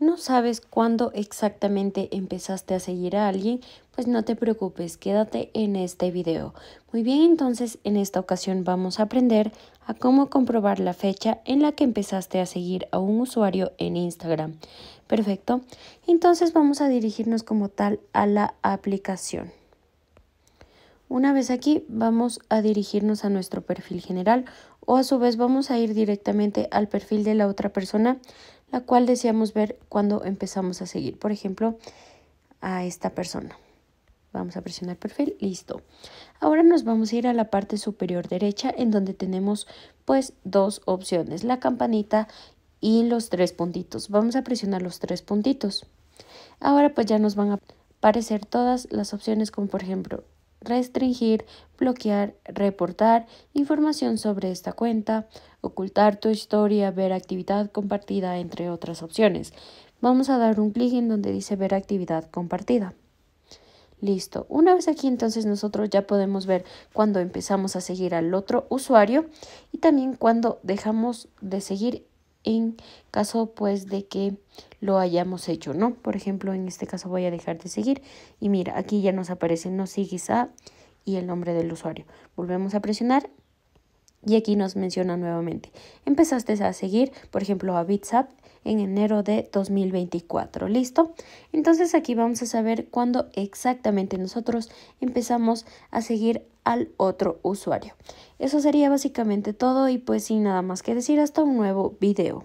no sabes cuándo exactamente empezaste a seguir a alguien, pues no te preocupes, quédate en este video. Muy bien, entonces en esta ocasión vamos a aprender a cómo comprobar la fecha en la que empezaste a seguir a un usuario en Instagram. Perfecto, entonces vamos a dirigirnos como tal a la aplicación. Una vez aquí vamos a dirigirnos a nuestro perfil general o a su vez vamos a ir directamente al perfil de la otra persona la cual deseamos ver cuando empezamos a seguir. Por ejemplo, a esta persona. Vamos a presionar perfil, listo. Ahora nos vamos a ir a la parte superior derecha en donde tenemos pues dos opciones, la campanita y los tres puntitos. Vamos a presionar los tres puntitos. Ahora pues ya nos van a aparecer todas las opciones como por ejemplo restringir, bloquear, reportar información sobre esta cuenta, ocultar tu historia, ver actividad compartida, entre otras opciones. Vamos a dar un clic en donde dice ver actividad compartida. Listo. Una vez aquí entonces nosotros ya podemos ver cuando empezamos a seguir al otro usuario y también cuando dejamos de seguir en caso pues de que lo hayamos hecho, ¿no? Por ejemplo, en este caso voy a dejar de seguir y mira, aquí ya nos aparece no sigues a y el nombre del usuario. Volvemos a presionar y aquí nos menciona nuevamente, empezaste a seguir, por ejemplo, a BitSap en enero de 2024, ¿listo? Entonces aquí vamos a saber cuándo exactamente nosotros empezamos a seguir al otro usuario. Eso sería básicamente todo y pues sin nada más que decir hasta un nuevo video.